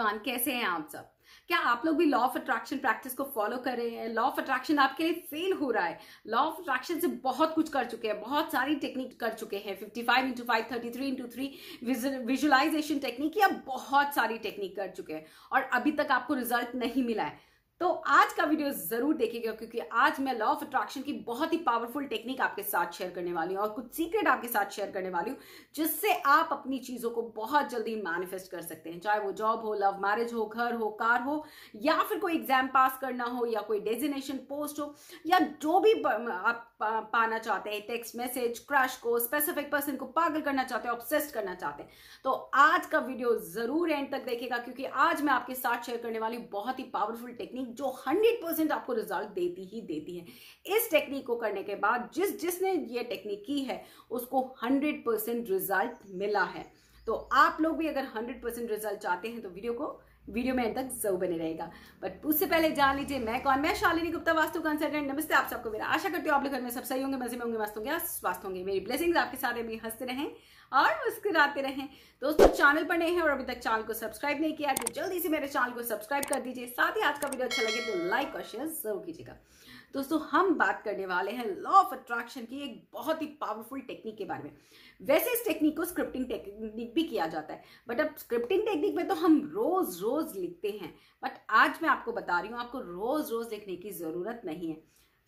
everyone कैसे हैं आप सब क्या आप लोग भी लॉ ऑफ अट्रैक्शन प्रैक्टिस को फॉलो कर रहे हैं लॉ ऑफ अट्रैक्शन आपके लिए फेल हो रहा है लॉ ऑफ अट्रैक्शन से बहुत कुछ कर चुके हैं बहुत सारी टेक्निक कर चुके हैं 55 five into five thirty three into three visualization technique या बहुत सारी टेक्निक कर चुके हैं और अभी तक आपको रिजल्ट नहीं मिला है तो आज का वीडियो जरूर देखिएगा क्योंकि आज मैं लॉ ऑफ अट्रैक्शन की बहुत ही पावरफुल टेक्निक आपके साथ शेयर करने वाली हूँ और कुछ सीक्रेट आपके साथ शेयर करने वाली हूँ जिससे आप अपनी चीज़ों को बहुत जल्दी मैनिफेस्ट कर सकते हैं चाहे वो जॉब हो लव मैरिज हो घर हो कार हो या फिर कोई एग्जाम पास करना हो या कोई डेजिनेशन पोस्ट हो या जो भी आप पाना चाहते हैं टेक्स्ट मैसेज क्रश को स्पेसिफिक पर्सन को पागल करना चाहते हैं ऑब्सेस्ड करना चाहते हैं तो आज का वीडियो जरूर एंड तक देखेगा क्योंकि आज मैं आपके साथ शेयर करने वाली बहुत ही पावरफुल टेक्निक जो 100% आपको रिजल्ट देती ही देती है इस टेक्निक को करने के बाद जिस जिसने ये टेक्निक की है उसको हंड्रेड रिजल्ट मिला है तो आप लोग भी अगर हंड्रेड रिजल्ट चाहते हैं तो वीडियो को वीडियो में तक जरूर बने रहेगा बट उससे पहले जान लीजिए मैं कौन मैं शालिनी गुप्ता वास्तु कंसल्टेंट नमस्ते आप सबको मेरा आशा करती हूँ आप लोग घर में सब सही होंगे मजे में होंगे वास्तु होंगे स्वास्थ्य होंगे मेरी ब्लेसिंग्स आपके साथ अभी हंसते रहें और मुस्कुराते रहें दोस्तों चैनल पर नए हैं और अभी तक चैनल को सब्सक्राइब नहीं किया तो जल्दी से मेरे चैनल को सब्सक्राइब कर दीजिए साथ ही आज का वीडियो अच्छा लगे तो लाइक और शेयर जरूर कीजिएगा दोस्तों हम बात करने वाले हैं लॉ ऑफ अट्रैक्शन की एक बहुत ही पावरफुल टेक्निक के बारे में वैसे इस टेक्निक को स्क्रिप्टिंग टेक्निक भी किया जाता है बट अब स्क्रिप्टिंग टेक्निक में तो हम रोज रोज रोज़ लिखते हैं बट आज मैं आपको बता रही हूँ आपको रोज़ रोज़ लिखने की ज़रूरत नहीं है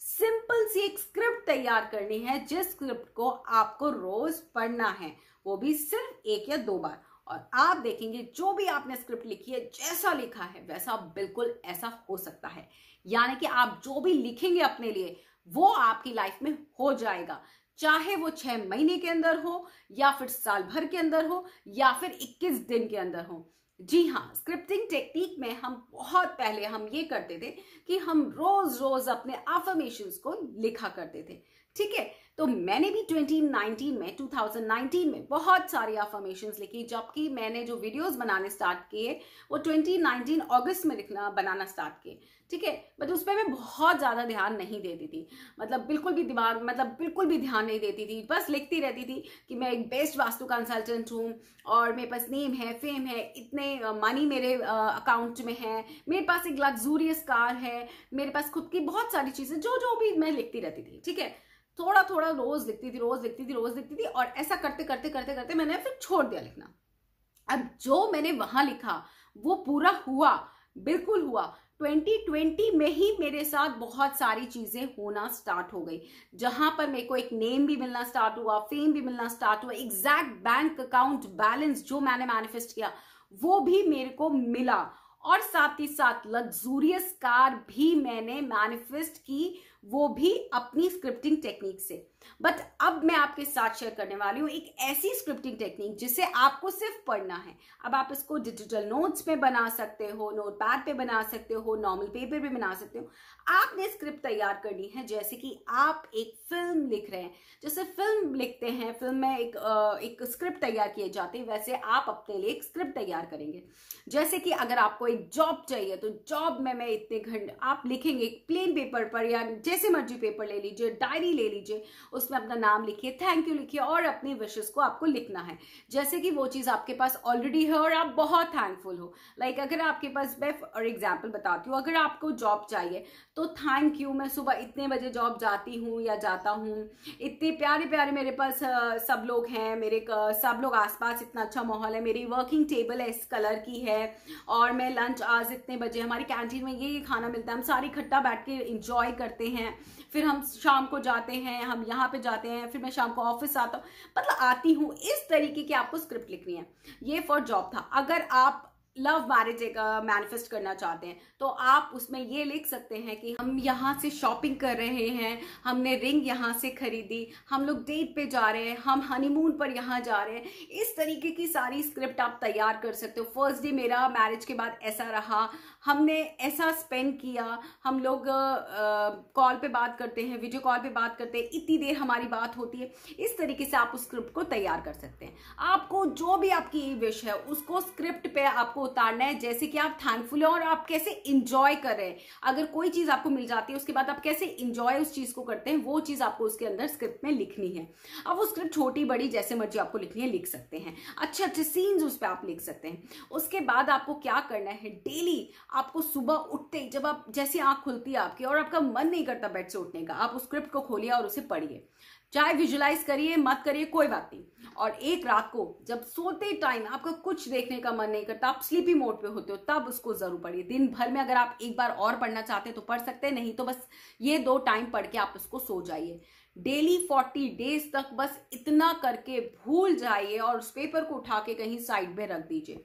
सिंपल सी एक स्क्रिप्ट तैयार करनी है जिस स्क्रिप्ट को आपको रोज़ पढ़ना है वो भी सिर्फ एक या दो बार और आप देखेंगे जो भी आपने स्क्रिप्ट लिखी है जैसा लिखा है वैसा बिल्कुल ऐसा हो सकता है यानी कि आप जो भी लिखेंगे अपने लिए वो आपकी लाइफ में हो जाएगा चाहे वो छह महीने के अंदर हो या फिर साल भर के अंदर हो या फिर 21 दिन के अंदर हो जी हाँ स्क्रिप्टिंग टेक्निक में हम बहुत पहले हम ये करते थे कि हम रोज रोज अपने अफर्मेशन को लिखा करते थे ठीक है तो मैंने भी 2019 में 2019 में बहुत सारी अफर्मेशन लिखी जबकि मैंने जो वीडियोस बनाने स्टार्ट किए वो 2019 अगस्त में लिखना बनाना स्टार्ट किए ठीक है बट उस पर मैं बहुत ज़्यादा ध्यान नहीं देती थी मतलब बिल्कुल भी दिमाग मतलब बिल्कुल भी ध्यान नहीं देती थी बस लिखती रहती थी कि मैं एक बेस्ट वास्तु कंसल्टेंट हूँ और मेरे पास नेम है फेम है इतने मनी मेरे अकाउंट में है मेरे पास एक लग्जूरियस कार है मेरे पास खुद की बहुत सारी चीज़ें जो जो भी मैं लिखती रहती थी ठीक है थोड़ा थोड़ा रोज लिखती थी रोज लिखती थी रोज लिखती थी और ऐसा करते करते करते करते मैंने फिर छोड़ दिया लिखना अब जो मैंने वहां लिखा वो पूरा हुआ बिल्कुल हुआ 2020 में ही मेरे साथ बहुत सारी चीजें होना स्टार्ट हो गई जहां पर मेरे को एक नेम भी मिलना स्टार्ट हुआ फेम भी मिलना स्टार्ट हुआ एग्जैक्ट बैंक अकाउंट बैलेंस जो मैंने मैनिफेस्ट किया वो भी मेरे को मिला और साथ ही साथ लग्जूरियस कार भी मैंने मैनिफेस्ट की वो भी अपनी स्क्रिप्टिंग टेक्निक से बट अब मैं आपके साथ शेयर करने वाली हूँ एक ऐसी स्क्रिप्टिंग टेक्निक जिसे आपको सिर्फ पढ़ना है अब आप इसको डिजिटल नोट्स पे बना सकते हो नोट पैड पे बना सकते हो नॉर्मल पेपर पे बना सकते हो आपने स्क्रिप्ट तैयार करनी है जैसे कि आप एक फिल्म लिख रहे हैं जैसे फिल्म लिखते हैं फिल्म में एक एक स्क्रिप्ट तैयार किए जाते हैं वैसे आप अपने लिए एक स्क्रिप्ट तैयार करेंगे जैसे कि अगर आपको एक जॉब चाहिए तो जॉब में मैं इतने घंटे आप लिखेंगे प्लेन पेपर पर या जैसे मर्जी पेपर ले लीजिए डायरी ले लीजिए उसमें अपना नाम लिखिए थैंक यू लिखिए और अपनी विशेष को आपको लिखना है जैसे कि वो चीज़ आपके पास ऑलरेडी है और आप बहुत थैंकफुल हो लाइक like, अगर आपके पास मैं और एग्जाम्पल बताती हूँ अगर आपको जॉब चाहिए तो थैंक यू मैं सुबह इतने बजे जॉब जाती हूँ या जाता हूँ इतने प्यारे प्यारे मेरे पास सब लोग हैं मेरे सब लोग आसपास इतना अच्छा माहौल है मेरी वर्किंग टेबल है इस कलर की है और मैं लंच आज इतने बजे हमारी कैंटीन में ये ये खाना मिलता है हम सारे इकट्ठा बैठ के इंजॉय करते हैं हैं फिर हम शाम को जाते हैं हम यहाँ पे जाते हैं फिर मैं शाम को ऑफिस आता हूँ मतलब आती हूँ इस तरीके की आपको स्क्रिप्ट लिखनी है ये फॉर जॉब था अगर आप लव मैरिज एक मैनिफेस्ट करना चाहते हैं तो आप उसमें ये लिख सकते हैं कि हम यहाँ से शॉपिंग कर रहे हैं हमने रिंग यहाँ से खरीदी हम लोग डेट पे जा रहे हैं हम हनीमून पर यहाँ जा रहे हैं इस तरीके की सारी स्क्रिप्ट आप तैयार कर सकते हो फर्स्ट डे मेरा मैरिज के बाद ऐसा रहा हमने ऐसा स्पेंड किया हम लोग कॉल पे बात करते हैं वीडियो कॉल पे बात करते हैं इतनी देर हमारी बात होती है इस तरीके से आप उस स्क्रिप्ट को तैयार कर सकते हैं आपको जो भी आपकी विश है उसको स्क्रिप्ट पे आपको आपको उतारना है जैसे कि आप थैंकफुल हैं और आप कैसे इंजॉय कर रहे हैं अगर कोई चीज आपको मिल जाती है उसके बाद आप कैसे इंजॉय उस चीज को करते हैं वो चीज आपको उसके अंदर स्क्रिप्ट में लिखनी है अब वो स्क्रिप्ट छोटी बड़ी जैसे मर्जी आपको लिखनी है लिख सकते हैं अच्छे अच्छे सीन्स उस पर आप लिख सकते हैं उसके बाद आपको क्या करना है डेली आपको सुबह उठते ही जब आप जैसी आंख खुलती है आपकी और आपका मन नहीं करता बेड से उठने का आप उस स्क्रिप्ट को खोलिए और उसे पढ़िए चाहे विजुलाइज करिए मत करिए कोई बात नहीं और एक रात को जब सोते टाइम आपका कुछ देखने का मन नहीं करता आप स्लीपी मोड पे होते हो तब उसको जरूर पढ़िए दिन भर में अगर आप एक बार और पढ़ना चाहते हैं तो पढ़ सकते हैं नहीं तो बस ये दो टाइम पढ़ के आप उसको सो जाइए डेली फोर्टी डेज तक बस इतना करके भूल जाइए और उस पेपर को उठा के कहीं साइड में रख दीजिए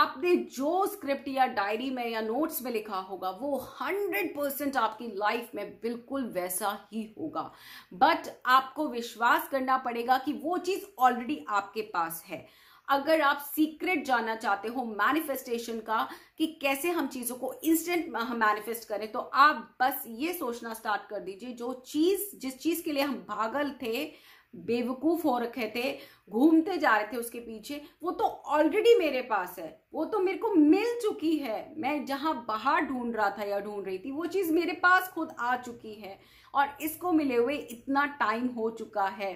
आपने जो स्क्रिप्ट या डायरी में या नोट्स में लिखा होगा वो हंड्रेड परसेंट आपकी लाइफ में बिल्कुल वैसा ही होगा बट आपको विश्वास करना पड़ेगा कि वो चीज़ ऑलरेडी आपके पास है अगर आप सीक्रेट जानना चाहते हो मैनिफेस्टेशन का कि कैसे हम चीज़ों को इंस्टेंट मैनिफेस्ट करें तो आप बस ये सोचना स्टार्ट कर दीजिए जो चीज़ जिस चीज़ के लिए हम भागल थे बेवकूफ हो रखे थे घूमते जा रहे थे उसके पीछे वो तो ऑलरेडी मेरे पास है वो तो मेरे को मिल चुकी है मैं जहाँ बाहर ढूंढ रहा था या ढूंढ रही थी वो चीज़ मेरे पास खुद आ चुकी है और इसको मिले हुए इतना टाइम हो चुका है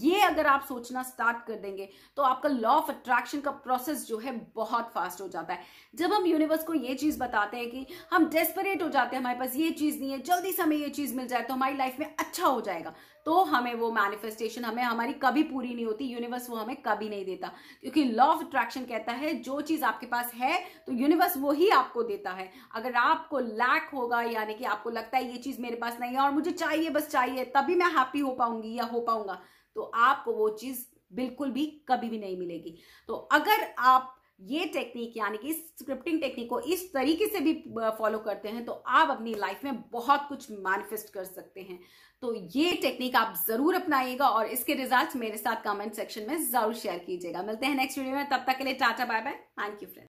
ये अगर आप सोचना स्टार्ट कर देंगे तो आपका लॉ ऑफ अट्रैक्शन का प्रोसेस जो है बहुत फास्ट हो जाता है जब हम यूनिवर्स को ये चीज बताते हैं कि हम डेस्परेट हो जाते हैं हमारे पास ये चीज नहीं है जल्दी से हमें ये चीज मिल जाए तो हमारी लाइफ में अच्छा हो जाएगा तो हमें वो मैनिफेस्टेशन हमें हमारी कभी पूरी नहीं होती यूनिवर्स वो हमें कभी नहीं देता क्योंकि लॉ ऑफ अट्रैक्शन कहता है जो चीज आपके पास है तो यूनिवर्स वो ही आपको देता है अगर आपको लैक होगा यानी कि आपको लगता है ये चीज मेरे पास नहीं है और मुझे चाहिए बस चाहिए तभी मैं हैप्पी हो पाऊंगी या हो पाऊंगा तो आपको वो चीज़ बिल्कुल भी कभी भी नहीं मिलेगी तो अगर आप ये टेक्निक यानी कि इस स्क्रिप्टिंग टेक्निक को इस तरीके से भी फॉलो करते हैं तो आप अपनी लाइफ में बहुत कुछ मैनिफेस्ट कर सकते हैं तो ये टेक्निक आप जरूर अपनाइएगा और इसके रिजल्ट मेरे साथ कमेंट सेक्शन में जरूर शेयर कीजिएगा मिलते हैं नेक्स्ट वीडियो में तब तक के लिए tata bye bye thank you friend